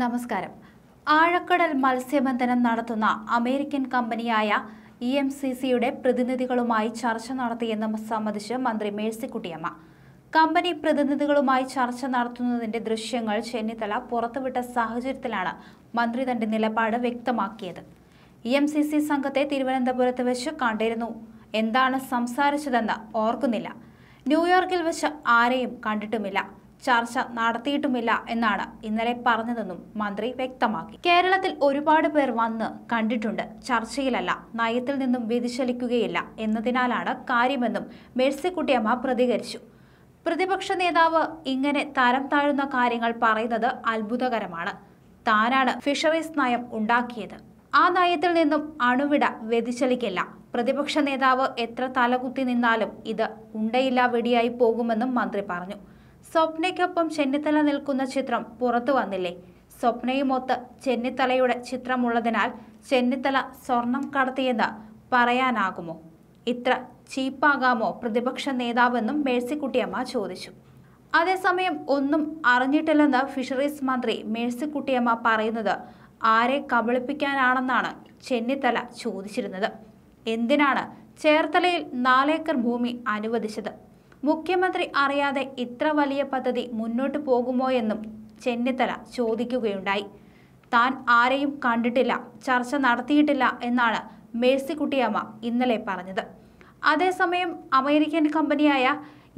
നമസ്കാരം ആഴക്കടൽ മത്സ്യബന്ധനം നടത്തുന്ന അമേരിക്കൻ കമ്പനിയായ ഇ എം സി സിയുടെ പ്രതിനിധികളുമായി ചർച്ച നടത്തിയെന്ന് സംബന്ധിച്ച് മന്ത്രി മേഴ്സിക്കുട്ടിയമ്മ കമ്പനി പ്രതിനിധികളുമായി ചർച്ച നടത്തുന്നതിന്റെ ദൃശ്യങ്ങൾ ചെന്നിത്തല പുറത്തുവിട്ട സാഹചര്യത്തിലാണ് മന്ത്രി തന്റെ നിലപാട് വ്യക്തമാക്കിയത് ഇ എം സി സി സംഘത്തെ തിരുവനന്തപുരത്ത് വെച്ച് കണ്ടിരുന്നു എന്താണ് സംസാരിച്ചതെന്ന് ഓർക്കുന്നില്ല ന്യൂയോർക്കിൽ വെച്ച് ആരെയും കണ്ടിട്ടുമില്ല ചർച്ച നടത്തിയിട്ടുമില്ല എന്നാണ് ഇന്നലെ പറഞ്ഞതെന്നും മന്ത്രി വ്യക്തമാക്കി കേരളത്തിൽ ഒരുപാട് പേർ വന്ന് കണ്ടിട്ടുണ്ട് ചർച്ചയിലല്ല നയത്തിൽ നിന്നും വ്യതിചലിക്കുകയില്ല എന്നതിനാലാണ് കാര്യമെന്നും മേഴ്സിക്കുട്ടിയമ്മ പ്രതികരിച്ചു പ്രതിപക്ഷ നേതാവ് ഇങ്ങനെ തരം താഴുന്ന കാര്യങ്ങൾ പറയുന്നത് അത്ഭുതകരമാണ് താനാണ് ഫിഷറീസ് നയം ഉണ്ടാക്കിയത് ആ നയത്തിൽ നിന്നും അണുവിട വ്യതിചലിക്കില്ല പ്രതിപക്ഷ നേതാവ് എത്ര തലകുത്തി നിന്നാലും ഇത് ഉണ്ടയില്ല വെടിയായി പോകുമെന്നും മന്ത്രി പറഞ്ഞു സ്വപ്നയ്ക്കൊപ്പം ചെന്നിത്തല നിൽക്കുന്ന ചിത്രം പുറത്തു വന്നില്ലേ സ്വപ്നയുമൊത്ത് ചെന്നിത്തലയുടെ ചിത്രമുള്ളതിനാൽ ചെന്നിത്തല സ്വർണം കടത്തിയെന്ന് പറയാനാകുമോ ഇത്ര ചീപ്പാകാമോ പ്രതിപക്ഷ നേതാവെന്നും മേഴ്സിക്കുട്ടിയമ്മ ചോദിച്ചു അതേസമയം ഒന്നും അറിഞ്ഞിട്ടില്ലെന്ന് ഫിഷറീസ് മന്ത്രി മേഴ്സിക്കുട്ടിയമ്മ പറയുന്നത് ആരെ കബളിപ്പിക്കാനാണെന്നാണ് ചെന്നിത്തല ചോദിച്ചിരുന്നത് എന്തിനാണ് ചേർത്തലയിൽ നാലേക്കർ ഭൂമി അനുവദിച്ചത് മുഖ്യമന്ത്രി അറിയാതെ ഇത്ര വലിയ പദ്ധതി മുന്നോട്ട് പോകുമോ എന്നും ചെന്നിത്തല ചോദിക്കുകയുണ്ടായി താൻ ആരെയും കണ്ടിട്ടില്ല ചർച്ച നടത്തിയിട്ടില്ല എന്നാണ് മേഴ്സിക്കുട്ടിയമ്മ ഇന്നലെ പറഞ്ഞത് അതേസമയം അമേരിക്കൻ കമ്പനിയായ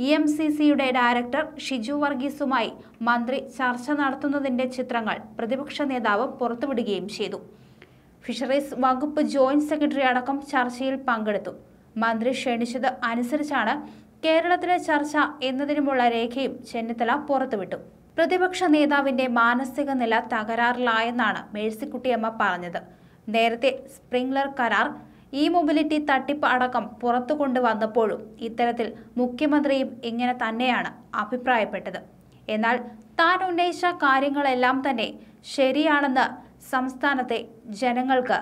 ഇ എം സി സിയുടെ ഡയറക്ടർ ഷിജു വർഗീസുമായി മന്ത്രി ചർച്ച നടത്തുന്നതിൻ്റെ ചിത്രങ്ങൾ പ്രതിപക്ഷ നേതാവ് പുറത്തുവിടുകയും ചെയ്തു ഫിഷറീസ് വകുപ്പ് ജോയിന്റ് സെക്രട്ടറി അടക്കം ചർച്ചയിൽ പങ്കെടുത്തു മന്ത്രി ക്ഷണിച്ചത് അനുസരിച്ചാണ് കേരളത്തിലെ ചർച്ച എന്നതിനുമുള്ള രേഖയും ചെന്നിത്തല പുറത്തുവിട്ടു പ്രതിപക്ഷ നേതാവിന്റെ മാനസിക നില തകരാറിലായെന്നാണ് മേഴ്സിക്കുട്ടിയമ്മ പറഞ്ഞത് നേരത്തെ സ്പ്രിംഗ്ലർ കരാർ ഇ മൊബിലിറ്റി തട്ടിപ്പ് അടക്കം പുറത്തു കൊണ്ടുവന്നപ്പോഴും ഇത്തരത്തിൽ മുഖ്യമന്ത്രിയും ഇങ്ങനെ തന്നെയാണ് അഭിപ്രായപ്പെട്ടത് എന്നാൽ താൻ ഉന്നയിച്ച കാര്യങ്ങളെല്ലാം തന്നെ ശരിയാണെന്ന് സംസ്ഥാനത്തെ ജനങ്ങൾക്ക്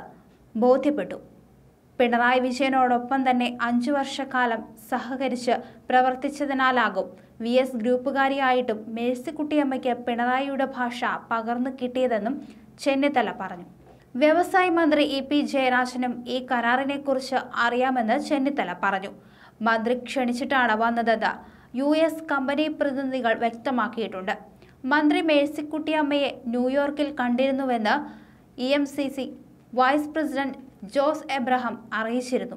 ബോധ്യപ്പെട്ടു പിണറായി വിജയനോടൊപ്പം തന്നെ അഞ്ചു വർഷക്കാലം സഹകരിച്ച് പ്രവർത്തിച്ചതിനാലാകും വി എസ് ഗ്രൂപ്പുകാരിയായിട്ടും മേഴ്സിക്കുട്ടിയമ്മയ്ക്ക് പിണറായിയുടെ ഭാഷ പകർന്നു കിട്ടിയതെന്നും ചെന്നിത്തല പറഞ്ഞു വ്യവസായ മന്ത്രി ഇ പി ജയരാജനും ഈ കരാറിനെക്കുറിച്ച് അറിയാമെന്ന് ചെന്നിത്തല പറഞ്ഞു മന്ത്രി ക്ഷണിച്ചിട്ടാണ് വന്നതെന്ന് യു എസ് കമ്പനി പ്രതിനിധികൾ വ്യക്തമാക്കിയിട്ടുണ്ട് മന്ത്രി മേഴ്സിക്കുട്ടിയമ്മയെ ന്യൂയോർക്കിൽ കണ്ടിരുന്നുവെന്ന് E M C C vice president Jose Abraham അറിയിച്ചിരുന്നു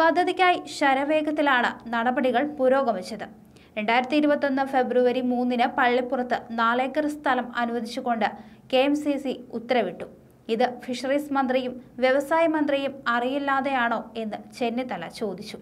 പദ്ധതിക്കായി ശരവേഗത്തിലാണ് നടപടികൾ പുരോഗമിച്ചത് രണ്ടായിരത്തി ഇരുപത്തൊന്ന് ഫെബ്രുവരി മൂന്നിന് പള്ളിപ്പുറത്ത് നാലേക്കർ സ്ഥലം അനുവദിച്ചുകൊണ്ട് കെ എം സി സി ഉത്തരവിട്ടു ഇത് ഫിഷറീസ് മന്ത്രിയും വ്യവസായ മന്ത്രിയും അറിയില്ലാതെയാണോ എന്ന് ചെന്നിത്തല ചോദിച്ചു